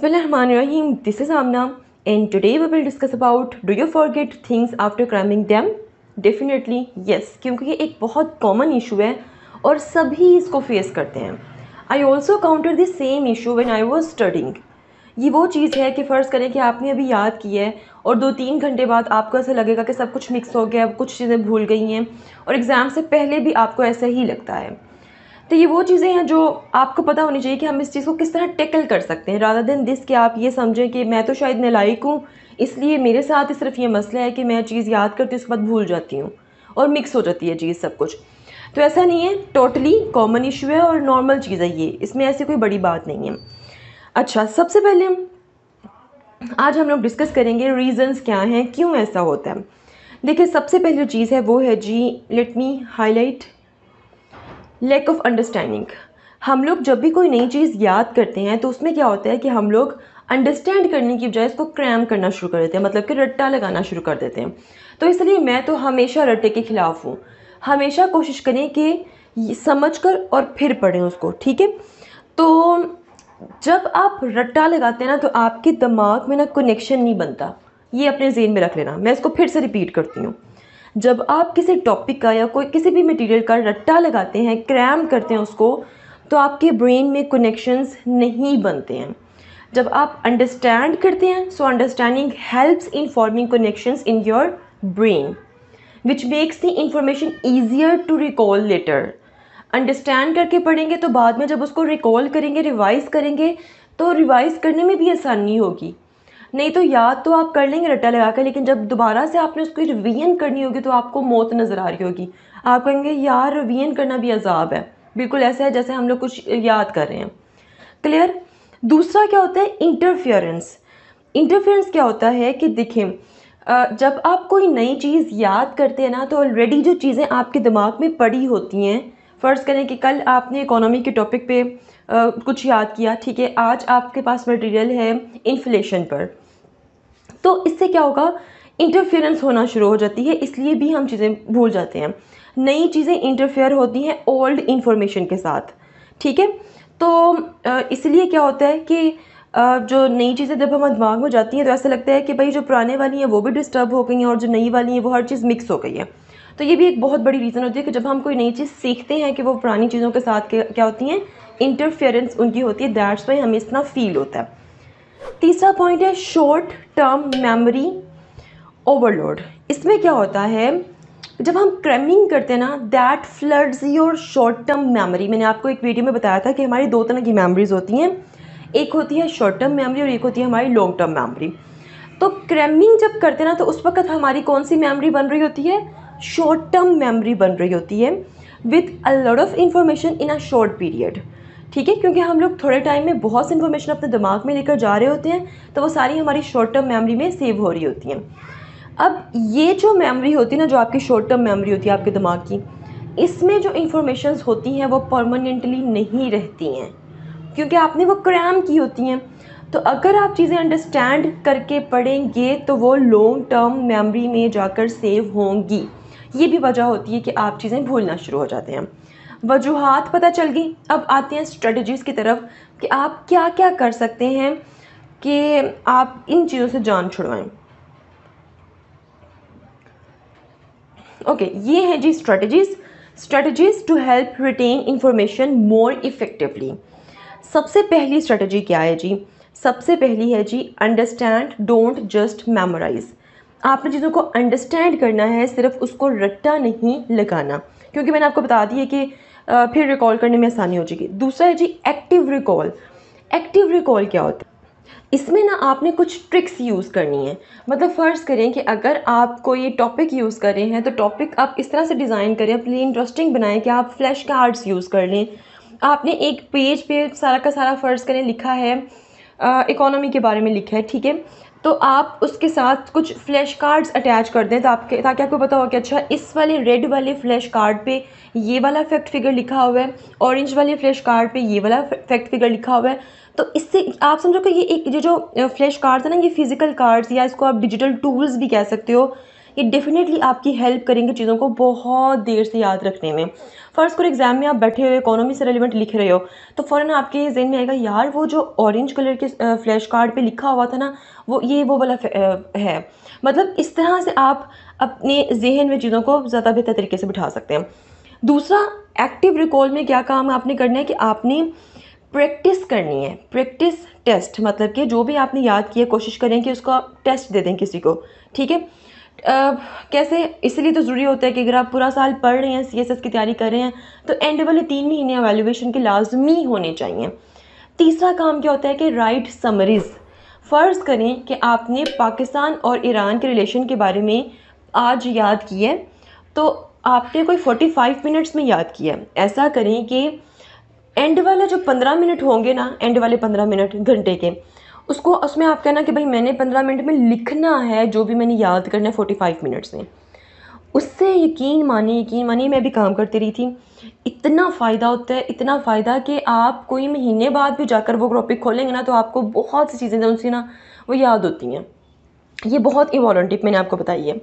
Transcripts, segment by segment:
बिसमीम this is Aamna and today we will discuss about do you forget things after cramming them definitely yes क्योंकि ये एक बहुत common issue है और सभी इसको फेस करते हैं I also counter the same issue when I was studying ये वो चीज़ है कि फ़र्ज़ करें कि आपने अभी याद की है और दो तीन घंटे बाद आपको ऐसा लगेगा कि सब कुछ मिक्स हो गया अब कुछ चीज़ें भूल गई हैं और एग्ज़ाम से पहले भी आपको ऐसा ही लगता है तो ये वो चीज़ें हैं जो आपको पता होनी चाहिए कि हम इस चीज़ को किस तरह टैकल कर सकते हैं राधा दिन दिस कि आप ये समझें कि मैं तो शायद नलायक हूँ इसलिए मेरे साथ ही सिर्फ ये मसला है कि मैं चीज़ याद करती हूँ उसके बाद भूल जाती हूँ और मिक्स हो जाती है चीज़ सब कुछ तो ऐसा नहीं है टोटली कॉमन इशू है और नॉर्मल चीज़ है ये इसमें ऐसी कोई बड़ी बात नहीं है अच्छा सबसे पहले हम आज हम लोग डिस्कस करेंगे रीज़न्स क्या हैं क्यों ऐसा होता है देखिए सबसे जो चीज़ है वो है जी let me highlight lack of understanding हम लोग जब भी कोई नई चीज़ याद करते हैं तो उसमें क्या होता है कि हम लोग अंडरस्टैंड करने की बजाय इसको क्रैम करना शुरू कर देते हैं मतलब कि रट्टा लगाना शुरू कर देते हैं तो इसलिए मैं तो हमेशा रट्टे के ख़िलाफ़ हूँ हमेशा कोशिश करें कि समझ कर और फिर पढ़ें उसको ठीक है तो जब आप रट्टा लगाते हैं ना तो आपके दिमाग में ना कनेक्शन नहीं बनता ये अपने जेन में रख लेना मैं इसको फिर से रिपीट करती हूँ जब आप किसी टॉपिक का या कोई किसी भी मटेरियल का रट्टा लगाते हैं क्रैम करते हैं उसको तो आपके ब्रेन में कनेक्शंस नहीं बनते हैं जब आप अंडरस्टैंड करते हैं so understanding helps in forming connections in your brain which makes the information easier to recall later understand करके पढ़ेंगे तो बाद में जब उसको रिकॉल करेंगे रिवाइज़ करेंगे तो रिवाइज़ करने में भी आसानी होगी नहीं तो याद तो आप कर लेंगे रट्टा लगा कर लेकिन जब दोबारा से आपने उसकी रिवीजन करनी होगी तो आपको मौत नज़र आ रही होगी आप कहेंगे यार रिवीजन करना भी अजाब है बिल्कुल ऐसा है जैसे हम लोग कुछ याद कर रहे हैं क्लियर दूसरा क्या होता है इंटरफियरेंस इंटरफियरेंस क्या होता है कि देखें जब आप कोई नई चीज़ याद करते हैं ना तो ऑलरेडी जो चीज़ें आपके दिमाग में पड़ी होती हैं फ़र्ज़ करें कि कल आपने इकोनॉमी के टॉपिक पे आ, कुछ याद किया ठीक है आज आपके पास मटेरियल है इन्फ्लेशन पर तो इससे क्या होगा इंटरफेरेंस होना शुरू हो जाती है इसलिए भी हम चीज़ें भूल जाते हैं नई चीज़ें इंटरफेयर होती हैं ओल्ड इन्फॉर्मेशन के साथ ठीक है तो इसलिए क्या होता है कि जो नई चीज़ें जब हमारे दिमाग में जाती हैं तो ऐसा लगता है कि भाई जो पुराने वाली हैं वो भी डिस्टर्ब हो गई हैं और जो नई वाली हैं वो हर चीज़ मिक्स हो गई है तो ये भी एक बहुत बड़ी रीज़न होती है कि जब हम कोई नई चीज़ सीखते हैं कि वो पुरानी चीज़ों के साथ क्या होती हैं इंटरफेरेंस उनकी होती है दैट्स वाई हमें इतना फील होता है तीसरा पॉइंट है शॉर्ट टर्म मेमोरी ओवरलोड इसमें क्या होता है जब हम क्रैमिंग करते हैं ना that floods your short term memory मैंने आपको एक वीडियो में बताया था कि हमारी दो तरह की मेमोरीज होती हैं एक होती है शॉर्ट टर्म मेमोरी और एक होती है हमारी लॉन्ग टर्म मेमोरी तो क्रैमिंग जब करते हैं ना तो उस वक्त हमारी कौन सी मेमोरी बन रही होती है शॉर्ट टर्म मेमोरी बन रही होती है with a lot of information in a short period ठीक है क्योंकि हम लोग थोड़े टाइम में बहुत सी इन्फॉर्मेशन अपने दिमाग में लेकर जा रहे होते हैं तो वो सारी हमारी शॉर्ट टर्म मेमोरी में सेव हो रही होती हैं अब ये जो मेमोरी होती है ना जो आपकी शॉर्ट टर्म मेमोरी होती है आपके दिमाग की इसमें जो इन्फॉर्मेशन होती हैं वो परमानेंटली नहीं रहती हैं क्योंकि आपने वो क्रैम की होती हैं तो अगर आप चीज़ें अंडरस्टैंड करके पढ़ेंगे तो वो लॉन्ग टर्म मेमोरी में जाकर सेव होंगी ये भी वजह होती है कि आप चीज़ें भूलना शुरू हो जाते हैं वजूहत पता चल गई अब आते हैं स्ट्रेटजीज़ की तरफ कि आप क्या क्या कर सकते हैं कि आप इन चीज़ों से जान छुड़वाएं ओके okay, ये हैं जी strategies strategies to help retain information more effectively सबसे पहली स्ट्रेटजी क्या है जी सबसे पहली है जी अंडरस्टैंड डोंट जस्ट मेमोराइज आपने चीज़ों को अंडरस्टैंड करना है सिर्फ उसको रट्टा नहीं लगाना क्योंकि मैंने आपको बता दी है कि फिर रिकॉल करने में आसानी हो जाएगी दूसरा है जी एक्टिव रिकॉल एक्टिव रिकॉल क्या होता है इसमें ना आपने कुछ ट्रिक्स यूज़ करनी है मतलब फ़र्ज़ करें कि अगर आप कोई टॉपिक यूज़ कर रहे हैं तो टॉपिक आप इस तरह से डिज़ाइन करें अपने लिए इंटरेस्टिंग बनाएं कि आप फ्लैश कार्ड्स यूज़ कर लें आपने एक पेज पे सारा का सारा फ़र्ज़ करें लिखा है इकोनॉमी के बारे में लिखा है ठीक है तो आप उसके साथ कुछ फ्लैश कार्ड्स अटैच कर दें तो आपके ताकि आपको पता हो कि अच्छा इस वाले रेड वाले फ्लैश कार्ड पे ये वाला फैक्ट फिगर लिखा हुआ है ऑरेंज वाले फ्लैश कार्ड पे ये वाला फैक्ट फिगर लिखा हुआ है तो इससे आप समझो कि ये एक ये जो फ्लैश कार्ड्स है ना ये फिज़िकल कार्ड्स या इसको आप डिजिटल टूल्स भी कह सकते हो ये डेफ़िनेटली आपकी हेल्प करेंगे चीज़ों को बहुत देर से याद रखने में फर्स्ट कोर एग्ज़ाम में आप बैठे हुए इकोनॉमी से रेलिवेंट लिख रहे हो तो फ़ौरन आपके जहन में आएगा यार वो जो ऑरेंज कलर के फ्लैश कार्ड पे लिखा हुआ था ना वो ये वो वाला है मतलब इस तरह से आप अपने जहन में चीज़ों को ज़्यादा बेहतर तरीके से बिठा सकते हैं दूसरा एक्टिव रिकॉल में क्या काम आपने करना है कि आपने प्रैक्टिस करनी है प्रैक्टिस टेस्ट मतलब कि जो भी आपने याद किया कोशिश करें कि उसका टेस्ट दे दें किसी को ठीक है कैसे इसलिए तो ज़रूरी होता है कि अगर आप पूरा साल पढ़ रहे हैं सी की तैयारी कर रहे हैं तो एंड वाले तीन महीने एवेल्यूशन के लाजमी होने चाहिए तीसरा काम क्या होता है कि राइट समरीज़ फ़र्ज़ करें कि आपने पाकिस्तान और ईरान के रिलेशन के बारे में आज याद किया है तो आपने कोई 45 मिनट्स में याद किया ऐसा करें कि एंड वाला जो 15 मिनट होंगे ना एंड वाले 15 मिनट घंटे के उसको उसमें आप कहना कि भाई मैंने पंद्रह मिनट में लिखना है जो भी मैंने याद करना है फोर्टी फाइव मिनट्स में उससे यकीन मानिए यकीन मानिए मैं भी काम करती रही थी इतना फ़ायदा होता है इतना फ़ायदा कि आप कोई महीने बाद भी जाकर वो टॉपिक खोलेंगे ना तो आपको बहुत सी चीज़ें उनसे ना वो याद होती हैं ये बहुत इंपॉर्टेंट टिप मैंने आपको बताई है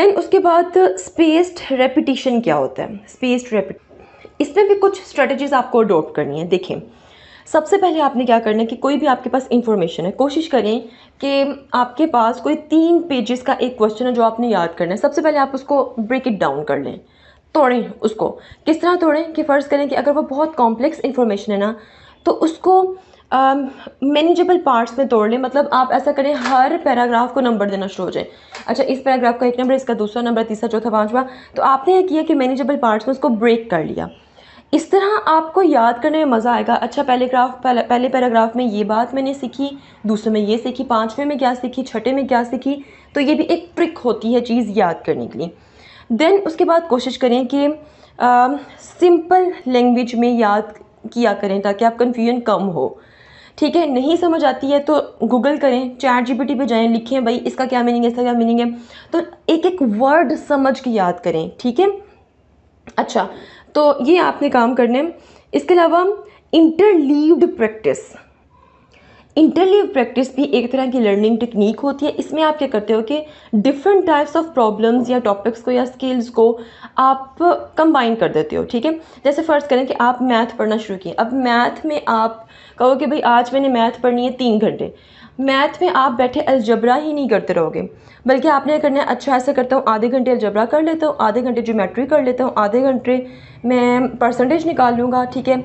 देन उसके बाद स्पेस्ड रेपिटिशन क्या होता है स्पेस्ड रेपिट इसमें भी कुछ स्ट्रेटजीज़ आपको अडोप्ट करनी है देखें सबसे पहले आपने क्या करना है कि कोई भी आपके पास इन्फॉर्मेशन है कोशिश करें कि आपके पास कोई तीन पेजेस का एक क्वेश्चन है जो आपने याद करना है सबसे पहले आप उसको ब्रेक इट डाउन कर लें तोड़ें उसको किस तरह तोड़ें कि फ़र्ज़ करें कि अगर वो बहुत कॉम्प्लेक्स इन्फॉर्मेशन है ना तो उसको मैनेजेबल uh, पार्ट्स में तोड़ लें मतलब आप ऐसा करें हर पैराग्राफ को नंबर देना शुरू हो जाए अच्छा इस पैराग्राफ का एक नंबर इसका दूसरा नंबर तीसरा चौथा पाँचवा तो आपने यह किया कि मैनेजेबल पार्ट्स में उसको ब्रेक कर लिया इस तरह आपको याद करने में मज़ा आएगा अच्छा पहले ग्राफ पहले पहले पैराग्राफ में ये बात मैंने सीखी दूसरे में ये सीखी पाँचवें में क्या सीखी छठे में क्या सीखी तो ये भी एक ट्रिक होती है चीज़ याद करने के लिए देन उसके बाद कोशिश करें कि सिंपल लैंग्वेज में याद किया करें ताकि आप कन्फ्यूजन कम हो ठीक है नहीं समझ आती है तो गूगल करें चैट जीपीटी पे जाएं लिखें भाई इसका क्या मीनिंग है इसका क्या मीनिंग है तो एक एक वर्ड समझ के याद करें ठीक है अच्छा तो ये आपने काम करने इसके अलावा इंटरलीव्ड प्रैक्टिस इंटरलीव प्रैक्टिस भी एक तरह की लर्निंग टेक्निक होती है इसमें आप क्या करते हो कि डिफरेंट टाइप्स ऑफ प्रॉब्लम्स या टॉपिक्स को या स्किल्स को आप कंबाइन कर देते हो ठीक है जैसे फ़र्ज़ करें कि आप मैथ पढ़ना शुरू किए अब मैथ में आप कहो कि भाई आज मैंने मैथ पढ़नी है तीन घंटे मैथ में आप बैठे अलजबरा ही नहीं करते रहोगे बल्कि आपने करना है अच्छा ऐसा करता हूँ आधे घंटे अलजबरा कर लेता हूँ आधे घंटे जोमेट्री कर लेता हूँ आधे घंटे मैं परसेंटेज निकाल लूँगा ठीक है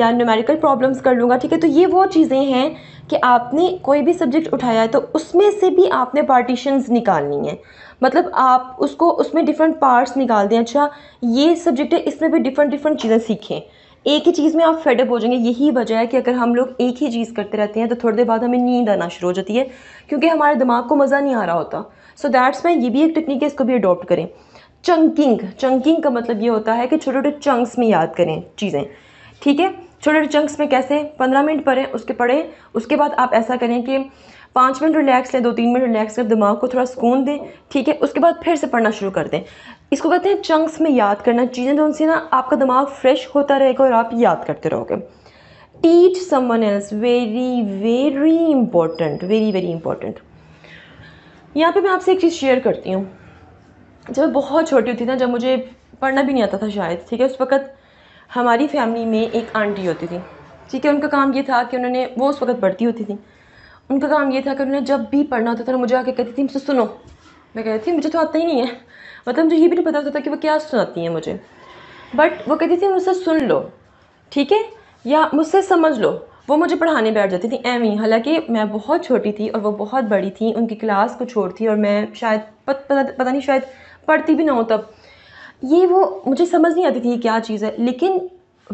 या न्यूमेरिकल प्रॉब्लम्स कर लूँगा ठीक है तो ये वो चीज़ें हैं कि आपने कोई भी सब्जेक्ट उठाया है तो उसमें से भी आपने पार्टीशंस निकालनी है मतलब आप उसको उसमें डिफरेंट पार्ट्स निकाल दें अच्छा ये सब्जेक्ट है इसमें भी डिफरेंट डिफरेंट चीज़ें सीखें एक ही चीज़ में आप फेडअप हो जाएंगे यही वजह है कि अगर हम लोग एक ही चीज़ करते रहते हैं तो थोड़ी देर बाद हमें नींद आना शुरू हो जाती है क्योंकि हमारे दिमाग को मज़ा नहीं आ रहा होता सो दैट्स मैं ये भी एक टेक्निक है इसको भी अडॉप्ट करें चंकिंग चंकिंग का मतलब ये होता है कि छोटे छोटे चंक्स में याद करें चीज़ें ठीक है छोटे छोटे चंक्स में कैसे पंद्रह मिनट पढ़ें उसके पढ़ें उसके बाद आप ऐसा करें कि पाँच मिनट रिलैक्स लें दो तीन मिनट रिलैक्स कर दिमाग को थोड़ा सुकून दें ठीक है उसके बाद फिर से पढ़ना शुरू कर दें इसको कहते हैं चंक्स में याद करना चीज़ें जो उनसे ना आपका दिमाग फ्रेश होता रहेगा और आप याद करते रहोगे teach someone else very very important very very important यहाँ पे मैं आपसे एक चीज़ शेयर करती हूँ जब मैं बहुत छोटी होती थी ना जब मुझे पढ़ना भी नहीं आता था शायद ठीक है उस वक्त हमारी फैमिली में एक आंटी होती थी ठीक है उनका काम ये था कि उन्होंने वो उस वक्त पढ़ती होती थी उनका काम ये था कि उन्हें जब भी पढ़ना होता था ना मुझे आके कहती थी मुझसे सुनो मैं कहती थी मुझे तो आता ही नहीं है मतलब मुझे ये भी नहीं पता होता था कि वो क्या सुनाती हैं मुझे बट वो कहती थी मुझसे सुन लो ठीक है या मुझसे समझ लो वो मुझे पढ़ाने बैठ जाती थी एम ही हालाँकि मैं बहुत छोटी थी और वो बहुत बड़ी थी उनकी क्लास को छोड़ थी और मैं शायद पता पता नहीं शायद पढ़ती भी ना हो तब ये वो मुझे समझ नहीं आती थी क्या चीज़ है लेकिन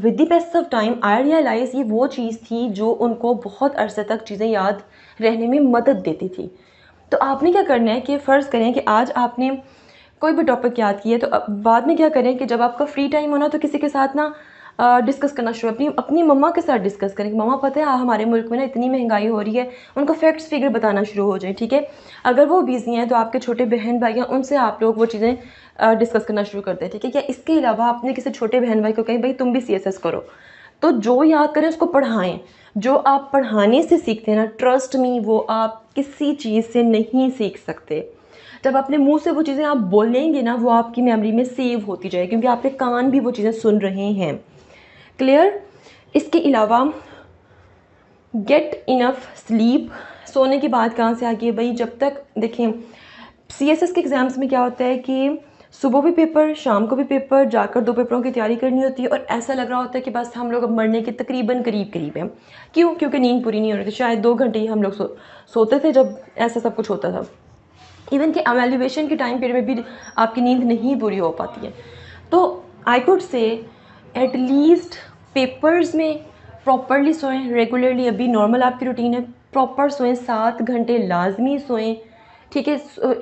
with the best of time I realize ये वो चीज़ थी जो उनको बहुत अरसे तक चीज़ें याद रहने में मदद देती थी तो आपने क्या करना है कि फ़र्ज़ करें कि आज आपने कोई भी टॉपिक याद किया तो बाद में क्या करें कि जब आपका फ्री टाइम होना तो किसी के साथ ना डिस्कस करना शुरू अपनी अपनी मम्मा के साथ डिस्कस करें कि मम्मा पता है हाँ हमारे मुल्क में ना इतनी महंगाई हो रही है उनको फैक्ट्स फिगर बताना शुरू हो जाए ठीक है अगर वो बिज़ी हैं तो आपके छोटे बहन भाई हैं उनसे आप लोग वो चीज़ें डिस्कस करना शुरू करते हैं ठीक है या इसके अलावा आपने किसी छोटे बहन भाई को कहें भाई तुम भी सी करो तो जो याद करें उसको पढ़ाएं जो आप पढ़ाने से सीखते हैं ना ट्रस्ट मी वो आप किसी चीज़ से नहीं सीख सकते जब अपने मुंह से वो चीज़ें आप बोलेंगे ना वो आपकी मेमोरी में सेव होती जाएगी क्योंकि आपके कान भी वो चीज़ें सुन रहे हैं क्लियर इसके अलावा गेट इनफ स्लीप सोने की बात कहाँ से आ गई भाई जब तक देखें सी एस एस के एग्ज़ाम्स में क्या होता है कि सुबह भी पेपर शाम को भी पेपर जाकर दो पेपरों की तैयारी करनी होती है और ऐसा लग रहा होता है कि बस हम लोग अब मरने के तकरीबन करीब करीब हैं क्यों क्योंकि नींद पूरी नहीं हो रही थी शायद दो घंटे ही हम लोग सो सोते थे जब ऐसा सब कुछ होता था इवन कि एवेल्यूशन के टाइम पीरियड में भी आपकी नींद नहीं पूरी हो पाती है तो I could say at least papers में प्रॉपरली सोएं रेगुलरली अभी नॉर्मल आपकी रूटीन है प्रॉपर सोएं सात घंटे लाजमी सोएं ठीक है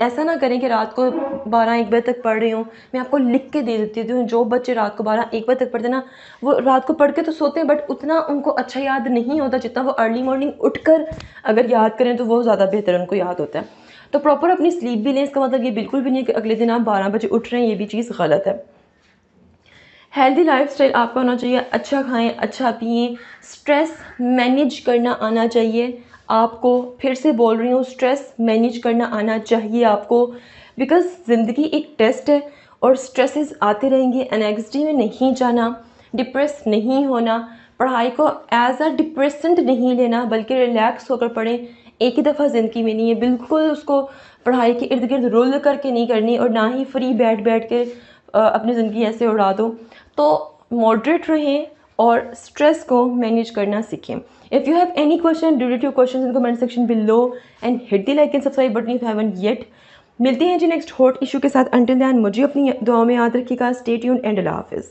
ऐसा ना करें कि रात को बारह एक बजे तक पढ़ रही हूँ मैं आपको लिख के दे देती हूँ जो बच्चे रात को बारह एक बजे तक पढ़ते ना वो रात को पढ़ के तो सोते हैं बट उतना उनको अच्छा याद नहीं होता जितना वो अर्ली मॉर्निंग उठकर अगर याद करें तो वो ज़्यादा बेहतर उनको याद होता है तो प्रॉपर अपनी स्लीप भी लें इसका मतलब ये बिल्कुल भी नहीं है कि अगले दिन आप बारह बजे उठ रहे हैं ये भी चीज़ गलत है हेल्दी लाइफस्टाइल आपका होना चाहिए अच्छा खाएं अच्छा पिए स्ट्रेस मैनेज करना आना चाहिए आपको फिर से बोल रही हूँ स्ट्रेस मैनेज करना आना चाहिए आपको बिकॉज़ ज़िंदगी एक टेस्ट है और स्ट्रेसेस आते रहेंगे एनेक्सटी में नहीं जाना डिप्रेस नहीं होना पढ़ाई को एज अ डिप्रेसेंट नहीं लेना बल्कि रिलैक्स होकर पढ़ें एक ही दफ़ा ज़िंदगी में नहीं है बिल्कुल उसको पढ़ाई के इर्द गिर्द रोल करके नहीं करनी और ना ही फ्री बैठ बैठ के अपनी ज़िंदगी ऐसे उड़ा दो तो मॉडरेट रहें और स्ट्रेस को मैनेज करना सीखें if you have any question you question in comment section below and hit the like and subscribe button if haven't yet मिलते हैं जी नेक्स्ट हॉट इशू के साथ अंटिल दैन मुझे अपनी दुआ में याद रखिएगा स्टेट यून एंड अल्लाह हाफिज़